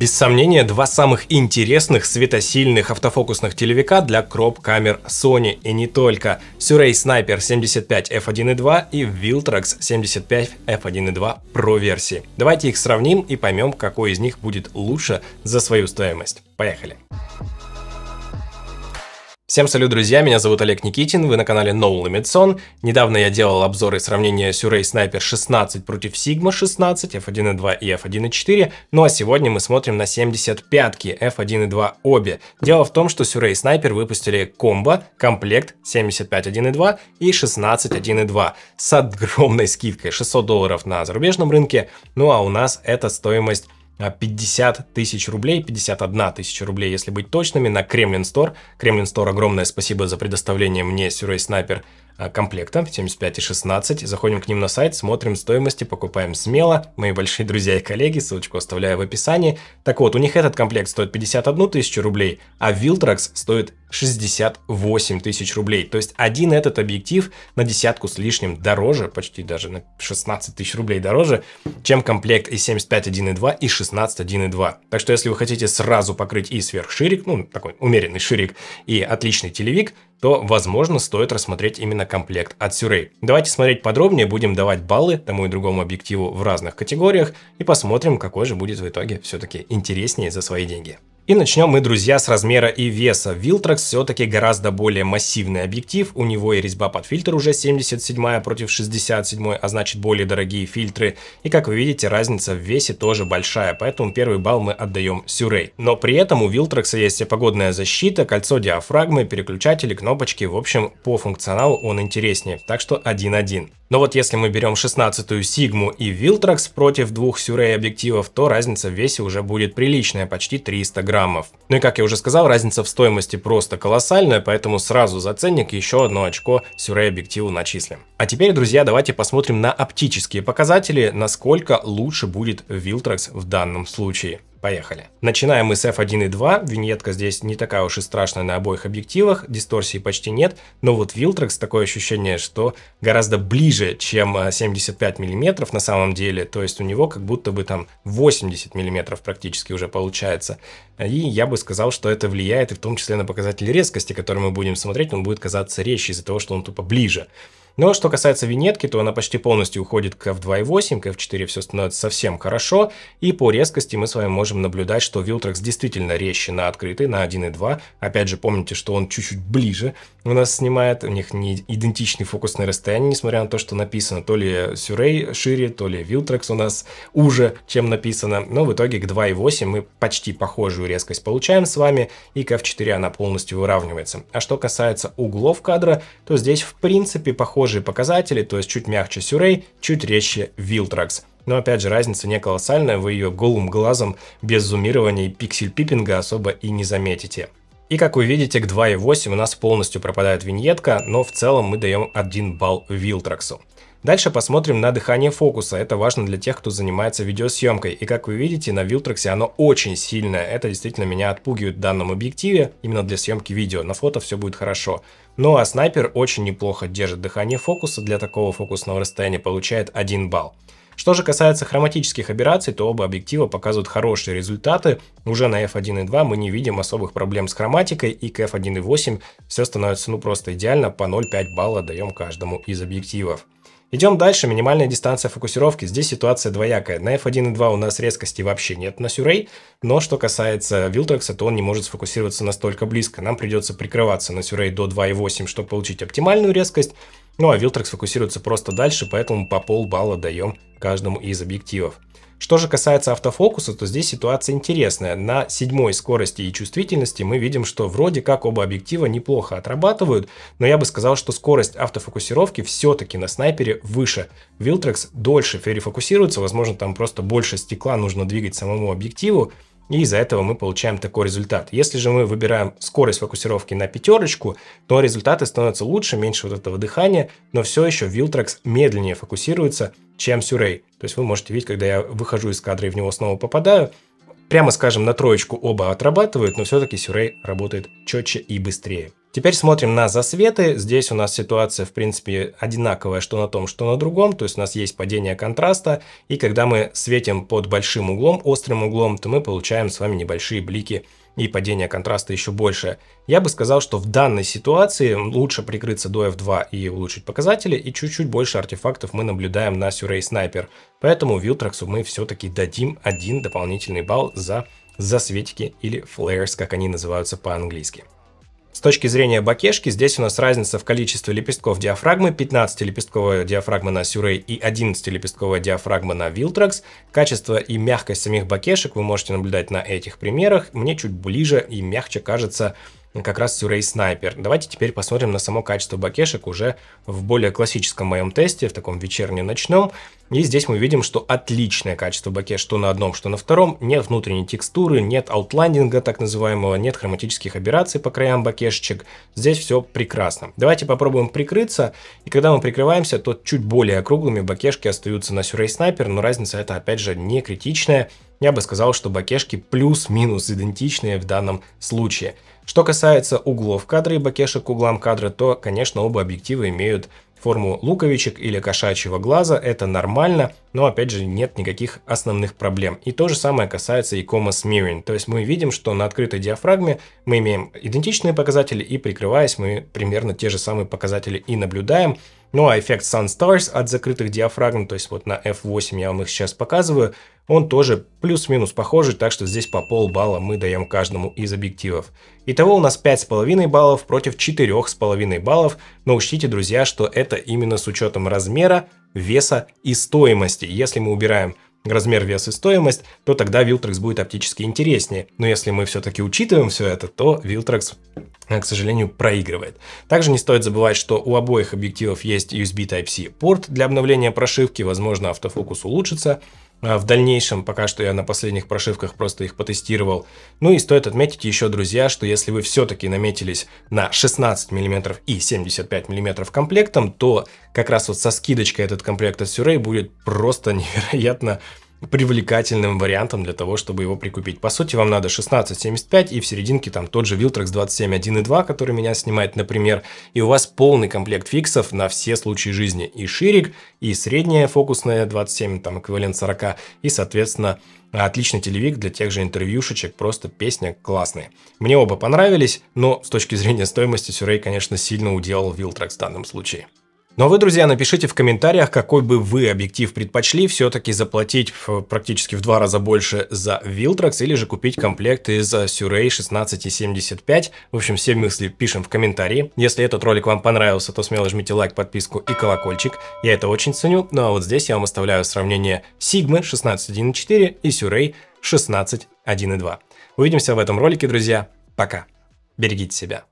Без сомнения, два самых интересных светосильных автофокусных телевика для кроп-камер Sony и не только. Surrey Sniper 75 f1.2 и Viltrax 75 f1.2 Pro версии. Давайте их сравним и поймем, какой из них будет лучше за свою стоимость. Поехали! Всем салют, друзья, меня зовут Олег Никитин, вы на канале No Limit Zone. Недавно я делал обзоры и сравнения Surrey Sniper 16 против Sigma 16, F1.2 и F1.4, ну а сегодня мы смотрим на 75-ки F1.2 обе. Дело в том, что Surrey Sniper выпустили комбо, комплект 75.1.2 и 16.1.2 с огромной скидкой 600 долларов на зарубежном рынке, ну а у нас эта стоимость 50 э, тысяч рублей, 51 тысяча рублей, если быть точными, на Кремлин Стор. Кремлин Стор, огромное спасибо за предоставление мне Surrey Снайпер э, комплекта 75 и 16. Заходим к ним на сайт, смотрим стоимости, покупаем смело. Мои большие друзья и коллеги, ссылочку оставляю в описании. Так вот, у них этот комплект стоит 51 тысячу рублей, а Вилтракс стоит 68 тысяч рублей. То есть один этот объектив на десятку с лишним дороже, почти даже на 16 тысяч рублей дороже, чем комплект и 75 1.2 и 16 1.2. Так что если вы хотите сразу покрыть и сверхширик, ну такой умеренный ширик, и отличный телевик, то, возможно, стоит рассмотреть именно комплект от Surrey. Давайте смотреть подробнее, будем давать баллы тому и другому объективу в разных категориях и посмотрим, какой же будет в итоге все-таки интереснее за свои деньги. И начнем мы, друзья, с размера и веса. Viltrax все-таки гораздо более массивный объектив, у него и резьба под фильтр уже 77 против 67, а значит более дорогие фильтры. И как вы видите, разница в весе тоже большая, поэтому первый балл мы отдаем Surrey. Но при этом у Viltrax есть и погодная защита, кольцо диафрагмы, переключатели, кнопочки, в общем, по функционалу он интереснее, так что 1-1. Но вот если мы берем 16-ю Sigma и Viltrax против двух Surrey объективов, то разница в весе уже будет приличная, почти 300 грамм граммов. Ну и как я уже сказал, разница в стоимости просто колоссальная, поэтому сразу за ценник еще одно очко сюре объективу начислим. А теперь, друзья, давайте посмотрим на оптические показатели, насколько лучше будет Viltrax в данном случае. Поехали. Начинаем мы с f1 и 2. Виньетка здесь не такая уж и страшная на обоих объективах, дисторсии почти нет, но вот Viltrex такое ощущение, что гораздо ближе, чем 75 э, мм на самом деле, то есть у него как будто бы там 80 мм практически уже получается. И я бы сказал, что это влияет и в том числе на показатели резкости, которые мы будем смотреть, он будет казаться резче из-за того, что он тупо ближе. Но ну, а что касается винетки, то она почти полностью уходит к f2.8, к f4 все становится совсем хорошо, и по резкости мы с вами можем наблюдать, что Viltrax действительно резче на открытый, на 1.2. Опять же, помните, что он чуть-чуть ближе у нас снимает, у них не идентичный фокусное расстояние, несмотря на то, что написано то ли Surrey шире, то ли Viltrax у нас уже, чем написано. Но в итоге к 2.8 мы почти похожую резкость получаем с вами, и к f4 она полностью выравнивается. А что касается углов кадра, то здесь в принципе похоже похожие показатели, то есть чуть мягче Сюрей, чуть резче Вилтракс. Но опять же, разница не колоссальная, вы ее голым глазом без зумирования и пиксель-пиппинга особо и не заметите. И как вы видите, к 2.8 у нас полностью пропадает виньетка, но в целом мы даем 1 балл Вилтраксу. Дальше посмотрим на дыхание фокуса. Это важно для тех, кто занимается видеосъемкой. И как вы видите, на Viltrex оно очень сильное. Это действительно меня отпугивает в данном объективе, именно для съемки видео. На фото все будет хорошо. Ну а снайпер очень неплохо держит дыхание фокуса. Для такого фокусного расстояния получает 1 балл. Что же касается хроматических аберраций, то оба объектива показывают хорошие результаты. Уже на f1.2 мы не видим особых проблем с хроматикой, и к f1.8 все становится ну просто идеально, по 0,5 балла даем каждому из объективов. Идем дальше, минимальная дистанция фокусировки. Здесь ситуация двоякая. На f 12 у нас резкости вообще нет на сюрей, но что касается Вилтрекса, то он не может сфокусироваться настолько близко. Нам придется прикрываться на сюрей до 2.8, чтобы получить оптимальную резкость. Ну а Вилтрекс фокусируется просто дальше, поэтому по полбалла даем каждому из объективов. Что же касается автофокуса, то здесь ситуация интересная. На седьмой скорости и чувствительности мы видим, что вроде как оба объектива неплохо отрабатывают, но я бы сказал, что скорость автофокусировки все-таки на снайпере выше. Вилтрекс дольше перефокусируется, возможно там просто больше стекла нужно двигать самому объективу, и из-за этого мы получаем такой результат. Если же мы выбираем скорость фокусировки на пятерочку, то результаты становятся лучше, меньше вот этого дыхания, но все еще Viltrax медленнее фокусируется, чем Surrey. То есть вы можете видеть, когда я выхожу из кадра и в него снова попадаю, Прямо скажем, на троечку оба отрабатывают, но все-таки Сюрей работает четче и быстрее. Теперь смотрим на засветы. Здесь у нас ситуация, в принципе, одинаковая что на том, что на другом. То есть у нас есть падение контраста. И когда мы светим под большим углом, острым углом, то мы получаем с вами небольшие блики и падение контраста еще больше. Я бы сказал, что в данной ситуации лучше прикрыться до f2 и улучшить показатели, и чуть-чуть больше артефактов мы наблюдаем на сюрей снайпер. Поэтому Вилтраксу мы все-таки дадим один дополнительный балл за засветики или флэрс, как они называются по-английски. С точки зрения бакешки, здесь у нас разница в количестве лепестков диафрагмы, 15-лепестковая диафрагма на Сюрей и 11-лепестковая диафрагма на Viltrax. Качество и мягкость самих бакешек вы можете наблюдать на этих примерах. Мне чуть ближе и мягче кажется как раз Surrey Sniper. Давайте теперь посмотрим на само качество бакешек уже в более классическом моем тесте, в таком вечерне-ночном. И здесь мы видим, что отличное качество баке, что на одном, что на втором. Нет внутренней текстуры, нет аутландинга так называемого, нет хроматических операций по краям бакешечек. Здесь все прекрасно. Давайте попробуем прикрыться. И когда мы прикрываемся, то чуть более округлыми бакешки остаются на Surrey Sniper, но разница это опять же не критичная. Я бы сказал, что бакешки плюс-минус идентичные в данном случае. Что касается углов кадра и бакешек к углам кадра, то, конечно, оба объектива имеют форму луковичек или кошачьего глаза, это нормально, но опять же нет никаких основных проблем. И то же самое касается и Coma Smearing, то есть мы видим, что на открытой диафрагме мы имеем идентичные показатели и прикрываясь мы примерно те же самые показатели и наблюдаем, ну а эффект Sun Stars от закрытых диафрагм, то есть вот на F8 я вам их сейчас показываю, он тоже плюс-минус похожий, так что здесь по полбалла мы даем каждому из объективов. Итого у нас 5,5 баллов против 4,5 баллов, но учтите, друзья, что это именно с учетом размера, веса и стоимости. Если мы убираем размер, вес и стоимость, то тогда Viltrex будет оптически интереснее. Но если мы все-таки учитываем все это, то Viltrex э, к сожалению, проигрывает. Также не стоит забывать, что у обоих объективов есть USB Type-C порт для обновления прошивки, возможно, автофокус улучшится, а в дальнейшем пока что я на последних прошивках просто их потестировал. Ну и стоит отметить еще, друзья, что если вы все-таки наметились на 16 мм и 75 мм комплектом, то как раз вот со скидочкой этот комплект от Surrey будет просто невероятно привлекательным вариантом для того, чтобы его прикупить. По сути, вам надо 16.75 и в серединке там тот же Viltrax 27.1.2, который меня снимает, например, и у вас полный комплект фиксов на все случаи жизни. И ширик, и средняя фокусная 27, там эквивалент 40, и, соответственно, Отличный телевик для тех же интервьюшечек, просто песня классная. Мне оба понравились, но с точки зрения стоимости Сюрей, конечно, сильно уделал Вилтрак в данном случае. Ну а вы, друзья, напишите в комментариях, какой бы вы объектив предпочли, все-таки заплатить практически в два раза больше за Viltrax или же купить комплект из Surrey э, 1675. В общем, все мысли пишем в комментарии. Если этот ролик вам понравился, то смело жмите лайк, подписку и колокольчик. Я это очень ценю. Ну а вот здесь я вам оставляю сравнение Sigma 16.1.4 и Surrey 16.1.2. Увидимся в этом ролике, друзья. Пока. Берегите себя.